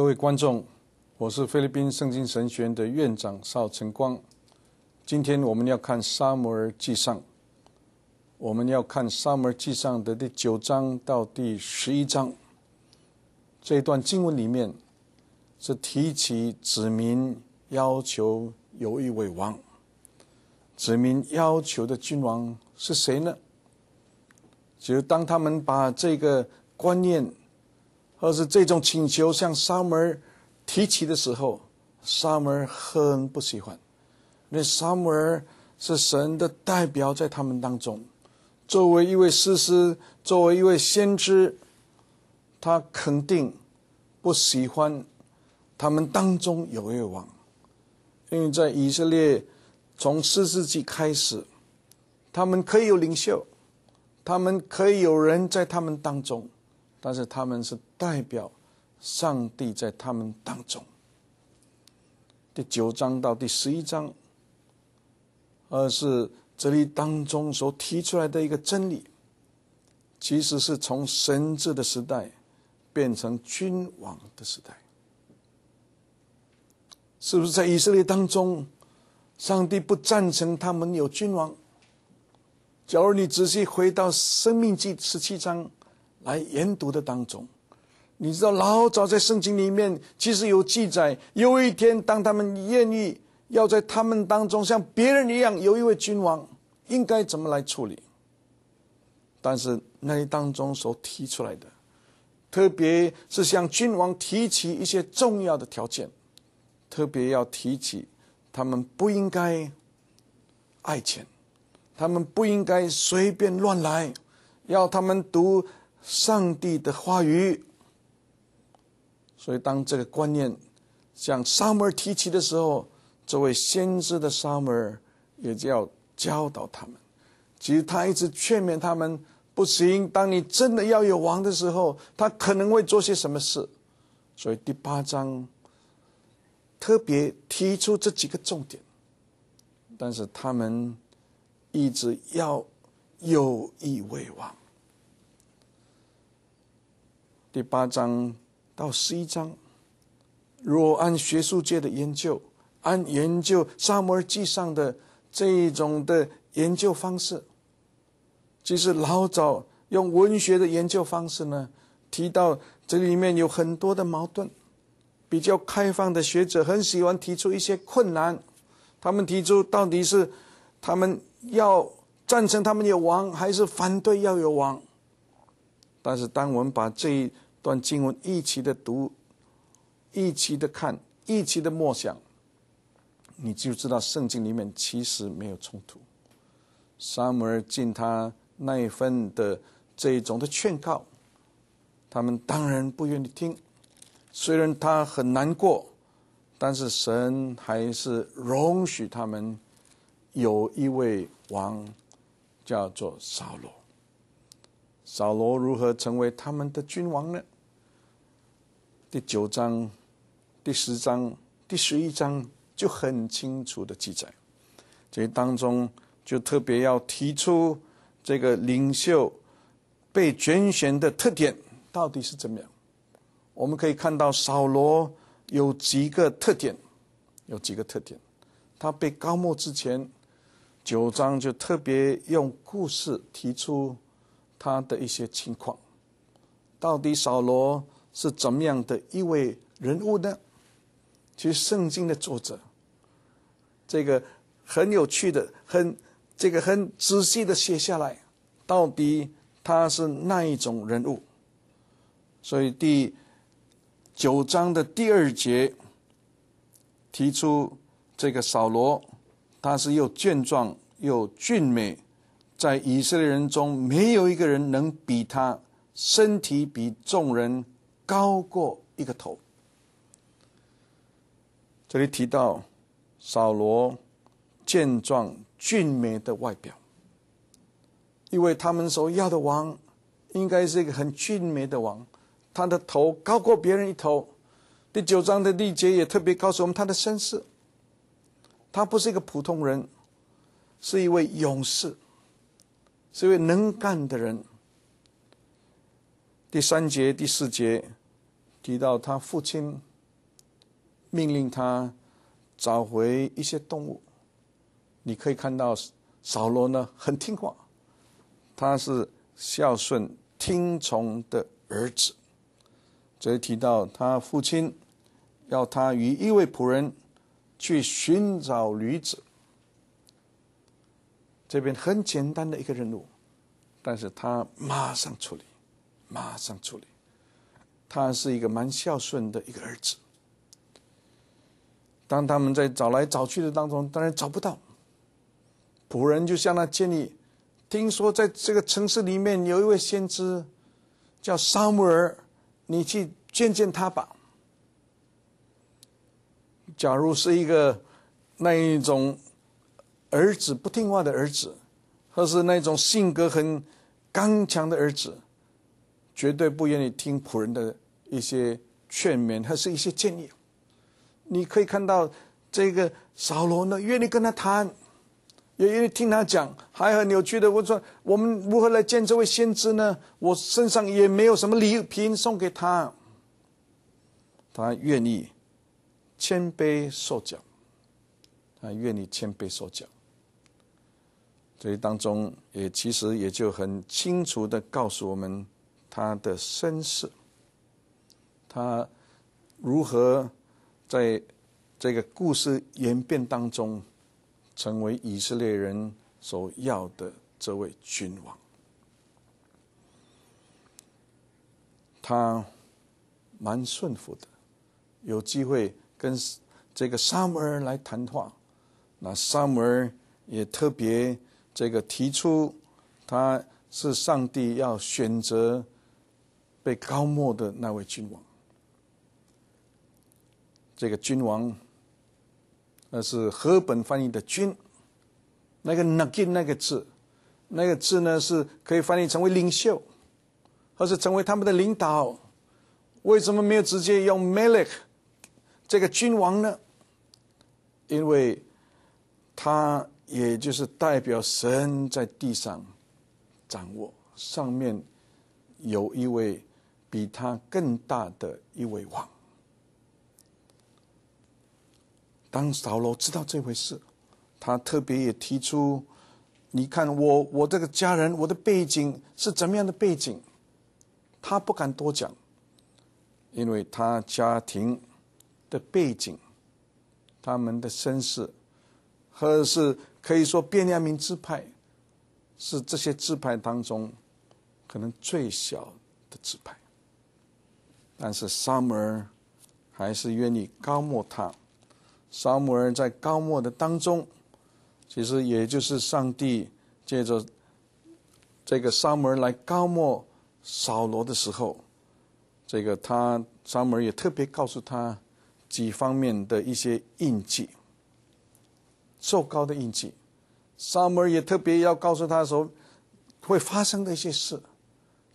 各位观众，我是菲律宾圣经神学院的院长邵晨光。今天我们要看《撒母耳记上》，我们要看《撒母耳记上》的第九章到第十一章这一段经文里面，是提起子民要求有一位王。子民要求的君王是谁呢？就是当他们把这个观念。而是这种请求向沙母提起的时候，沙母很不喜欢。那沙母是神的代表在他们当中，作为一位诗师，作为一位先知，他肯定不喜欢他们当中有王。因为在以色列从四世纪开始，他们可以有领袖，他们可以有人在他们当中。但是他们是代表上帝在他们当中。第九章到第十一章，而是这里当中所提出来的一个真理，其实是从神智的时代变成君王的时代。是不是在以色列当中，上帝不赞成他们有君王？假如你仔细回到《生命记》十七章。来研读的当中，你知道老早在圣经里面其实有记载。有一天，当他们愿意要在他们当中像别人一样，有一位君王应该怎么来处理？但是那当中所提出来的，特别是向君王提起一些重要的条件，特别要提起他们不应该爱钱，他们不应该随便乱来，要他们读。上帝的话语，所以当这个观念向沙门提起的时候，这位先知的沙门也就要教导他们。其实他一直劝勉他们：不行，当你真的要有王的时候，他可能会做些什么事。所以第八章特别提出这几个重点，但是他们一直要有意为王。第八章到十一章，若按学术界的研究，按研究《萨摩尔记》上的这种的研究方式，其实老早用文学的研究方式呢，提到这里面有很多的矛盾。比较开放的学者很喜欢提出一些困难，他们提出到底是他们要赞成他们有王，还是反对要有王？但是，当我们把这一段经文一起的读、一起的看、一起的默想，你就知道圣经里面其实没有冲突。撒母耳尽他那一份的这一种的劝告，他们当然不愿意听。虽然他很难过，但是神还是容许他们有一位王叫做扫罗。扫罗如何成为他们的君王呢？第九章、第十章、第十一章就很清楚的记载。这当中就特别要提出这个领袖被拣选的特点到底是怎么样。我们可以看到扫罗有几个特点，有几个特点。他被高抹之前，九章就特别用故事提出。他的一些情况，到底扫罗是怎么样的一位人物呢？其实圣经的作者，这个很有趣的，很这个很仔细的写下来，到底他是那一种人物？所以第九章的第二节提出这个扫罗，他是又健壮又俊美。在以色列人中，没有一个人能比他身体比众人高过一个头。这里提到扫罗健壮俊美的外表，因为他们所要的王应该是一个很俊美的王，他的头高过别人一头。第九章的历节也特别告诉我们他的身世，他不是一个普通人，是一位勇士。是一位能干的人。第三节、第四节提到他父亲命令他找回一些动物，你可以看到扫罗呢很听话，他是孝顺、听从的儿子。则提到他父亲要他与一位仆人去寻找驴子。这边很简单的一个任务，但是他马上处理，马上处理。他是一个蛮孝顺的一个儿子。当他们在找来找去的当中，当然找不到。仆人就向他建议：听说在这个城市里面有一位先知，叫沙姆尔，你去见见他吧。假如是一个那一种。儿子不听话的儿子，或是那种性格很刚强的儿子，绝对不愿意听仆人的一些劝勉还是一些建议。你可以看到这个扫罗呢，愿意跟他谈，也愿意听他讲，还很有趣的。我说，我们如何来见这位先知呢？我身上也没有什么礼品送给他。他愿意谦卑受教，他愿意谦卑受教。这当中也其实也就很清楚的告诉我们他的身世，他如何在这个故事演变当中成为以色列人所要的这位君王。他蛮顺服的，有机会跟这个沙摩尔来谈话，那沙摩尔也特别。这个提出他是上帝要选择被高莫的那位君王。这个君王，那是赫本翻译的“君”，那个 n g i n 那个字，那个字呢是可以翻译成为领袖，或是成为他们的领导。为什么没有直接用 m e l i k 这个君王呢？因为他。也就是代表神在地上掌握，上面有一位比他更大的一位王。当扫罗知道这回事，他特别也提出：“你看我，我这个家人，我的背景是怎么样的背景？”他不敢多讲，因为他家庭的背景、他们的身世，或者是……可以说，变量民支派是这些支派当中可能最小的支派，但是沙尔还是愿意高墨他。沙尔在高墨的当中，其实也就是上帝借着这个沙尔来高墨扫罗的时候，这个他沙尔也特别告诉他几方面的一些印记，受高的印记。萨摩尔也特别要告诉他的时候，会发生的一些事。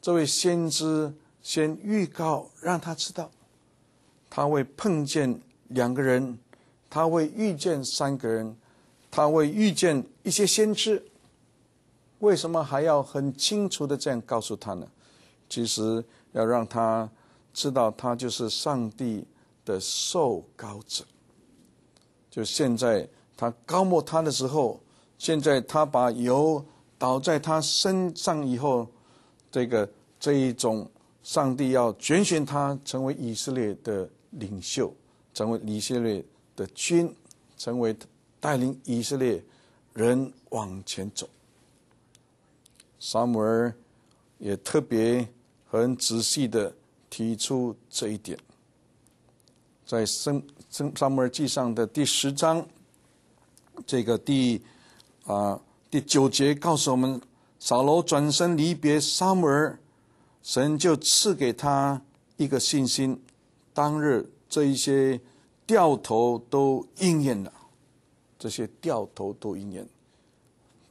这位先知先预告，让他知道，他会碰见两个人，他会遇见三个人，他会遇见一些先知。为什么还要很清楚的这样告诉他呢？其实要让他知道，他就是上帝的受膏者。就现在他高莫他的时候。现在他把油倒在他身上以后，这个这一种上帝要拣选他成为以色列的领袖，成为以色列的君，成为带领以色列人往前走。萨摩尔也特别很仔细的提出这一点，在生，萨摩尔记上的第十章，这个第。啊，第九节告诉我们，扫罗转身离别撒母耳，神就赐给他一个信心。当日这一些掉头都应验了，这些掉头都应验，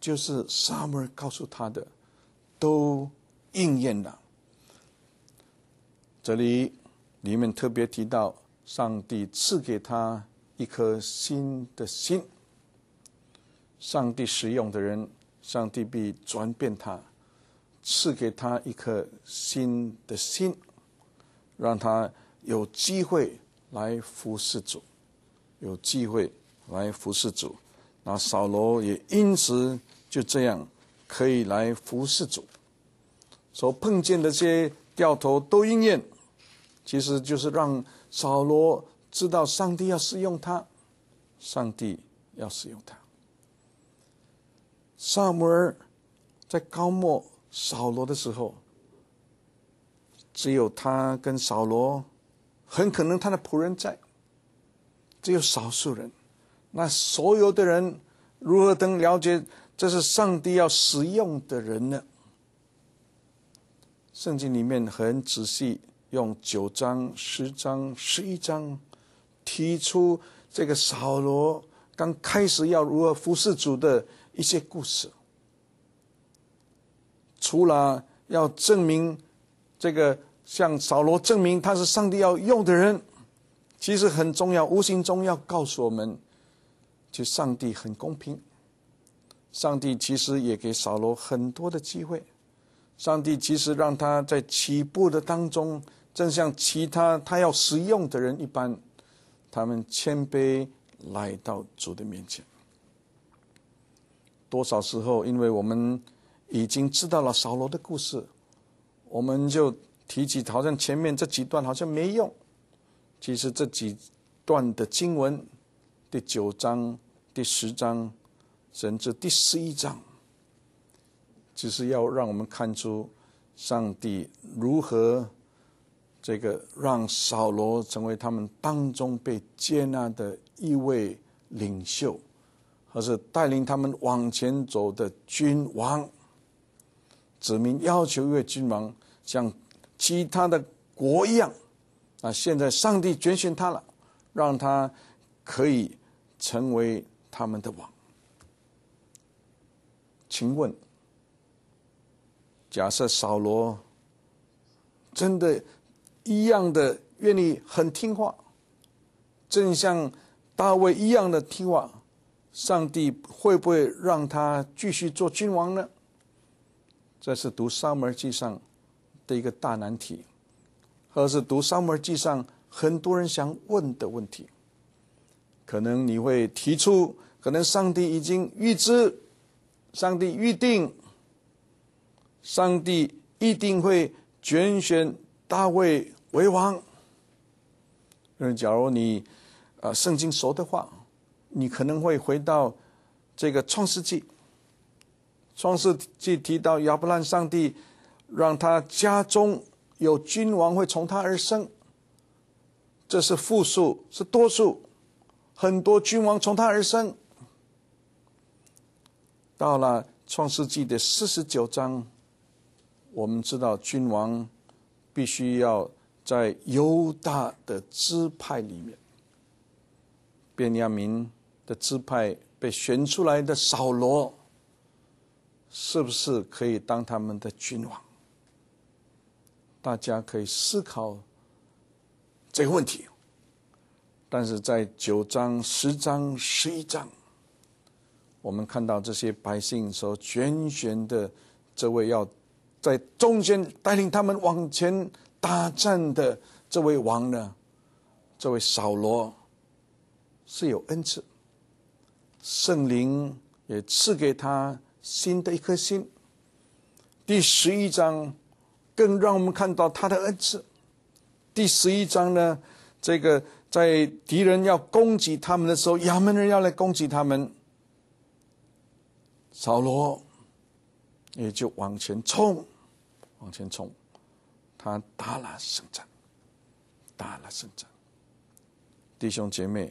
就是撒母耳告诉他的都应验了。这里里面特别提到，上帝赐给他一颗新的心。上帝使用的人，上帝必转变他，赐给他一颗新的心，让他有机会来服侍主，有机会来服侍主。那扫罗也因此就这样可以来服侍主，所碰见的这些掉头都应验，其实就是让扫罗知道上帝要使用他，上帝要使用他。萨摩尔在高莫扫罗的时候，只有他跟扫罗，很可能他的仆人在，只有少数人。那所有的人如何能了解这是上帝要使用的人呢？圣经里面很仔细用九章、十章、十一章提出这个扫罗刚开始要如何服侍主的。一些故事，除了要证明这个向扫罗证明他是上帝要用的人，其实很重要。无形中要告诉我们，就上帝很公平，上帝其实也给扫罗很多的机会。上帝其实让他在起步的当中，正像其他他要使用的人一般，他们谦卑来到主的面前。多少时候，因为我们已经知道了扫罗的故事，我们就提起，好像前面这几段好像没用。其实这几段的经文，第九章、第十章，甚至第十一章，就是要让我们看出上帝如何这个让扫罗成为他们当中被接纳的一位领袖。而是带领他们往前走的君王，子民要求一位君王像其他的国一样，啊，现在上帝拣选他了，让他可以成为他们的王。请问，假设扫罗真的一样的愿意很听话，正像大卫一样的听话？上帝会不会让他继续做君王呢？这是读《三门记》上的一个大难题，或是读《三门记》上很多人想问的问题。可能你会提出，可能上帝已经预知，上帝预定，上帝一定会拣选大卫为王。嗯，假如你，呃，圣经说的话。你可能会回到这个《创世纪》，《创世纪》提到亚伯兰上帝让他家中有君王会从他而生，这是复数，是多数，很多君王从他而生。到了《创世纪》的四十九章，我们知道君王必须要在犹大的支派里面，便亚明。的支派被选出来的扫罗，是不是可以当他们的君王？大家可以思考这个问题。但是在九章、十章、十一章，我们看到这些百姓所选选的这位要在中间带领他们往前大战的这位王呢，这位扫罗是有恩赐。圣灵也赐给他新的一颗心。第十一章更让我们看到他的恩赐。第十一章呢，这个在敌人要攻击他们的时候，亚门人要来攻击他们，扫罗也就往前冲，往前冲，他打了胜仗，打了胜仗。弟兄姐妹，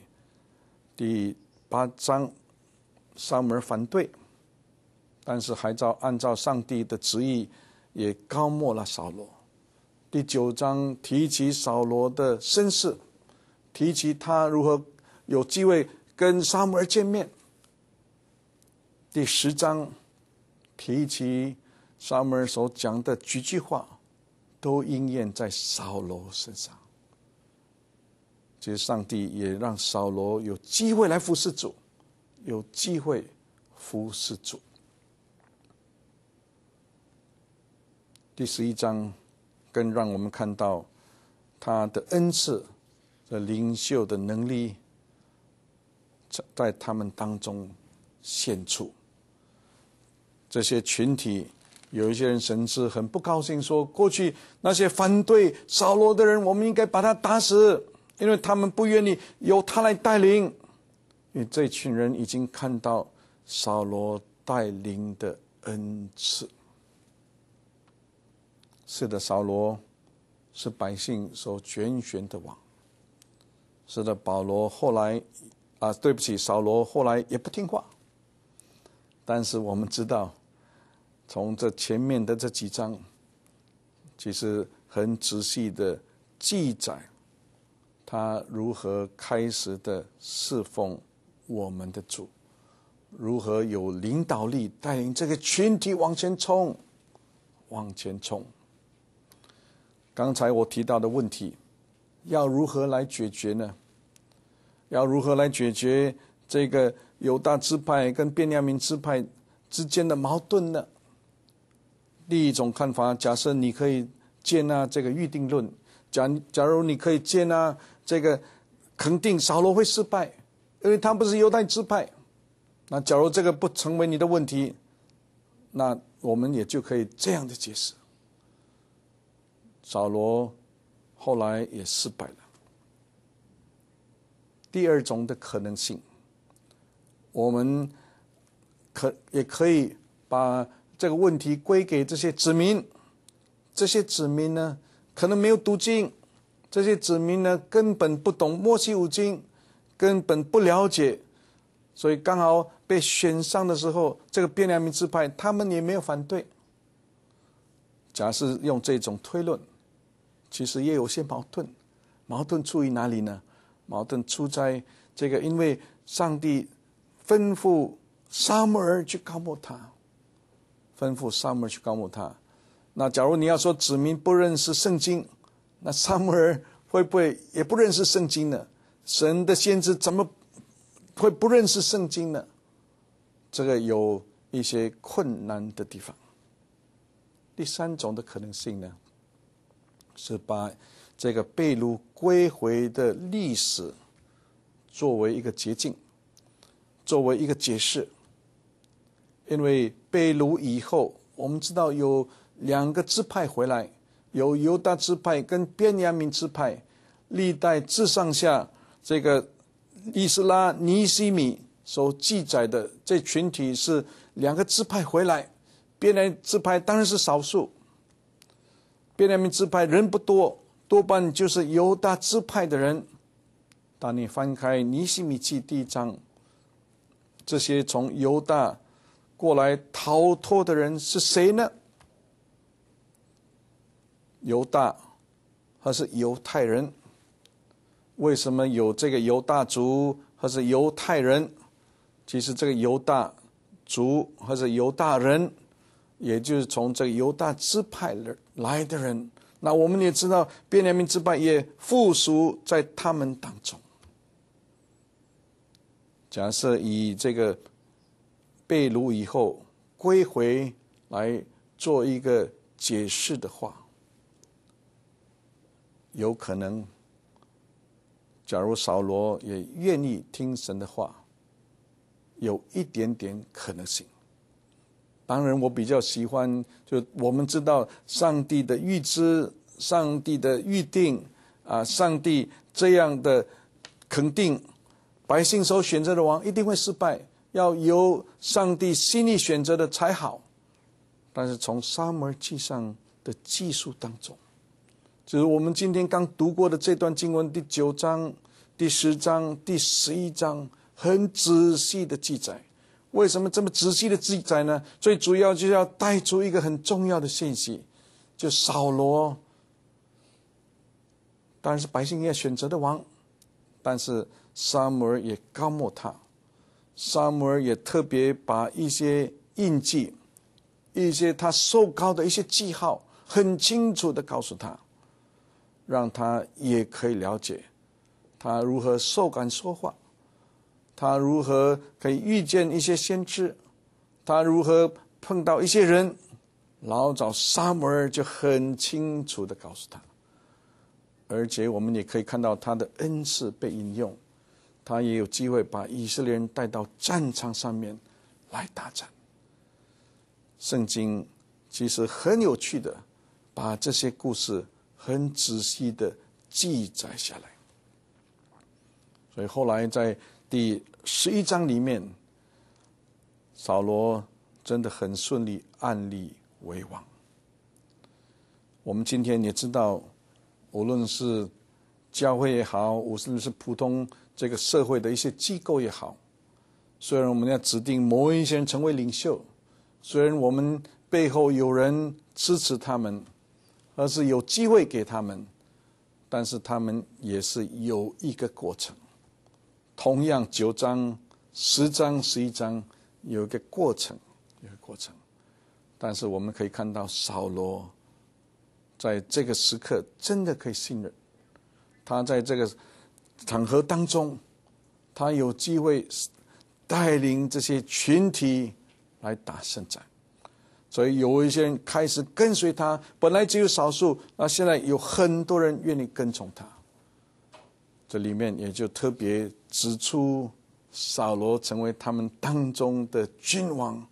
第八章。撒门反对，但是还照按照上帝的旨意，也高莫了扫罗。第九章提起扫罗的身世，提起他如何有机会跟摩尔见面。第十章提起萨摩尔所讲的几句话，都应验在扫罗身上。其实上帝也让扫罗有机会来服侍主。有机会服侍主。第十一章更让我们看到他的恩赐、领袖的能力，在在他们当中显出。这些群体有一些人甚至很不高兴，说过去那些反对扫罗的人，我们应该把他打死，因为他们不愿意由他来带领。因为这群人已经看到扫罗带领的恩赐，是的，扫罗是百姓所卷选的王。是的，保罗后来啊，对不起，扫罗后来也不听话。但是我们知道，从这前面的这几章，其实很仔细的记载他如何开始的侍奉。我们的主如何有领导力带领这个群体往前冲、往前冲？刚才我提到的问题要如何来解决呢？要如何来解决这个犹大支派跟便雅民支派之间的矛盾呢？另一种看法，假设你可以接纳这个预定论，假假如你可以接纳这个，肯定扫罗会失败。因为他不是犹太支派，那假如这个不成为你的问题，那我们也就可以这样的解释。扫罗后来也失败了。第二种的可能性，我们可也可以把这个问题归给这些子民，这些子民呢可能没有读经，这些子民呢根本不懂《摩西五经》。根本不了解，所以刚好被选上的时候，这个变量民自派，他们也没有反对。假设用这种推论，其实也有些矛盾。矛盾出于哪里呢？矛盾出在这个，因为上帝吩咐撒母耳去告抹他，吩咐撒母耳去告抹他。那假如你要说子民不认识圣经，那撒母耳会不会也不认识圣经呢？神的先知怎么会不认识圣经呢？这个有一些困难的地方。第三种的可能性呢，是把这个被掳归回的历史作为一个捷径，作为一个解释。因为被掳以后，我们知道有两个支派回来，有犹大支派跟便雅民支派，历代自上下。这个《伊斯拉·尼西米》所记载的这群体是两个支派回来，别人支派当然是少数，别人民支派人不多，多半就是犹大支派的人。当你翻开《尼西米记》第一章，这些从犹大过来逃脱的人是谁呢？犹大，还是犹太人。为什么有这个犹大族，或是犹太人？其实这个犹大族，或是犹大人，也就是从这个犹大支派人来的人。那我们也知道，变年民之派也附属在他们当中。假设以这个被掳以后归回来做一个解释的话，有可能。假如扫罗也愿意听神的话，有一点点可能性。当然，我比较喜欢，就我们知道上帝的预知、上帝的预定啊，上帝这样的肯定，百姓所选择的王一定会失败，要由上帝心里选择的才好。但是从摩门记上的技术当中，就是我们今天刚读过的这段经文第九章。第十章、第十一章很仔细的记载，为什么这么仔细的记载呢？最主要就是要带出一个很重要的信息，就扫罗，当然是百姓应该选择的王，但是撒母耳也高莫他，撒母耳也特别把一些印记、一些他受高的一些记号，很清楚的告诉他，让他也可以了解。他如何受感说话？他如何可以遇见一些先知？他如何碰到一些人？老早，撒母耳就很清楚的告诉他，而且我们也可以看到他的恩赐被引用。他也有机会把以色列人带到战场上面来打战。圣经其实很有趣的，把这些故事很仔细的记载下来。所以后来在第十一章里面，扫罗真的很顺利，案例为王。我们今天也知道，无论是教会也好，无论是普通这个社会的一些机构也好，虽然我们要指定某一些人成为领袖，虽然我们背后有人支持他们，而是有机会给他们，但是他们也是有一个过程。同样，九章、十章、十一章有一个过程，有一个过程。但是我们可以看到，扫罗在这个时刻真的可以信任他，在这个场合当中，他有机会带领这些群体来打胜仗。所以有一些人开始跟随他，本来只有少数，那现在有很多人愿意跟从他。这里面也就特别。指出扫罗成为他们当中的君王，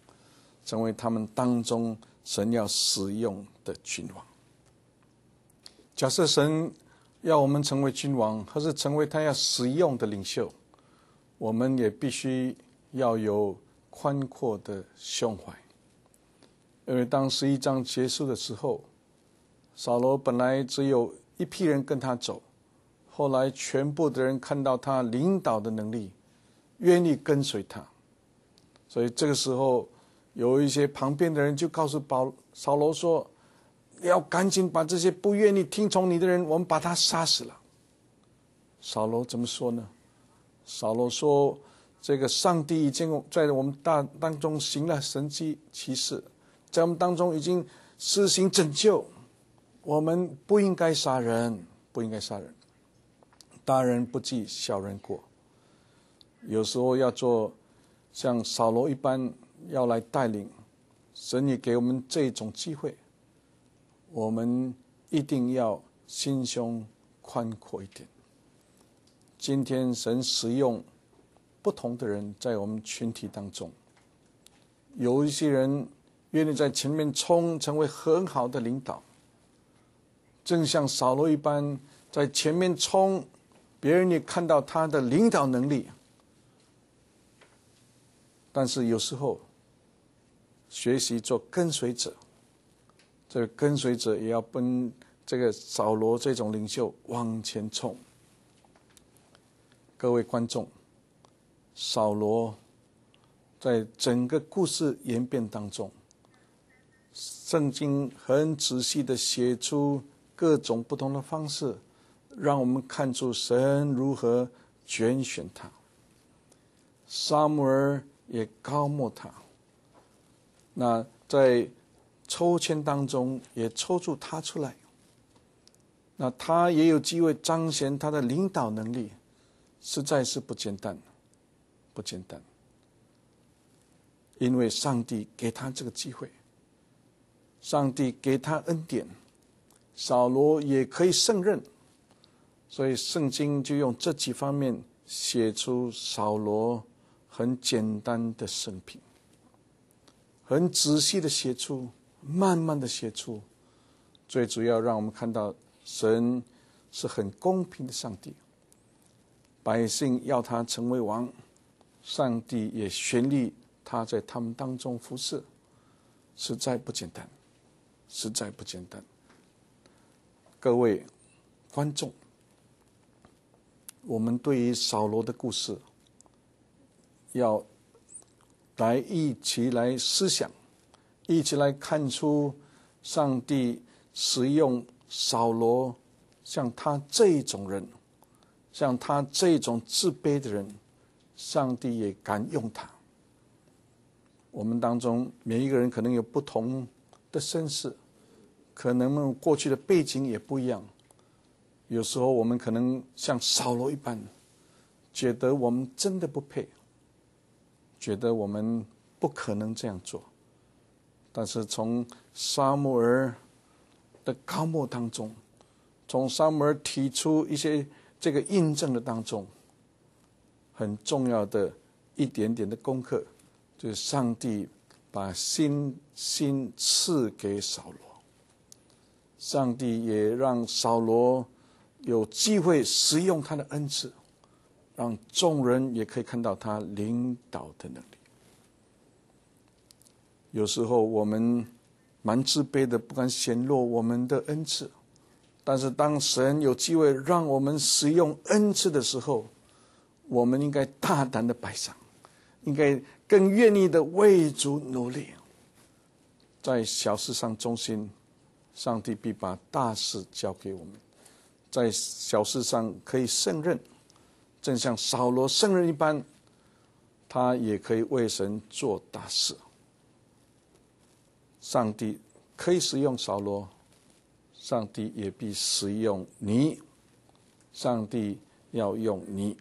成为他们当中神要使用的君王。假设神要我们成为君王，或是成为他要使用的领袖，我们也必须要有宽阔的胸怀。因为当十一章结束的时候，扫罗本来只有一批人跟他走。后来，全部的人看到他领导的能力，愿意跟随他，所以这个时候，有一些旁边的人就告诉保扫罗说：“要赶紧把这些不愿意听从你的人，我们把他杀死了。”扫罗怎么说呢？扫罗说：“这个上帝已经在我们大当中行了神迹奇事，在我们当中已经施行拯救，我们不应该杀人，不应该杀人。”大人不计小人过，有时候要做像扫罗一般要来带领。神，也给我们这种机会，我们一定要心胸宽阔一点。今天神使用不同的人在我们群体当中，有一些人愿意在前面冲，成为很好的领导，正像扫罗一般在前面冲。别人你看到他的领导能力，但是有时候学习做跟随者，这个跟随者也要奔这个扫罗这种领袖往前冲。各位观众，扫罗在整个故事演变当中，圣经很仔细的写出各种不同的方式。让我们看出神如何拣选他，撒母耳也高莫他，那在抽签当中也抽出他出来，那他也有机会彰显他的领导能力，实在是不简单，不简单，因为上帝给他这个机会，上帝给他恩典，扫罗也可以胜任。所以，圣经就用这几方面写出扫罗很简单的生平，很仔细的写出，慢慢的写出，最主要让我们看到神是很公平的上帝。百姓要他成为王，上帝也旋立他在他们当中服侍，实在不简单，实在不简单。各位观众。我们对于扫罗的故事，要来一起来思想，一起来看出上帝使用扫罗，像他这种人，像他这种自卑的人，上帝也敢用他。我们当中每一个人可能有不同的身世，可能过去的背景也不一样。有时候我们可能像扫罗一般，觉得我们真的不配，觉得我们不可能这样做。但是从沙母尔的高幕当中，从沙母尔提出一些这个印证的当中，很重要的一点点的功课，就是上帝把心心赐给扫罗，上帝也让扫罗。有机会使用他的恩赐，让众人也可以看到他领导的能力。有时候我们蛮自卑的，不敢显露我们的恩赐。但是当神有机会让我们使用恩赐的时候，我们应该大胆的摆上，应该更愿意的为主努力，在小事上忠心，上帝必把大事交给我们。在小事上可以胜任，正像扫罗胜任一般，他也可以为神做大事。上帝可以使用扫罗，上帝也必使用你。上帝要用你。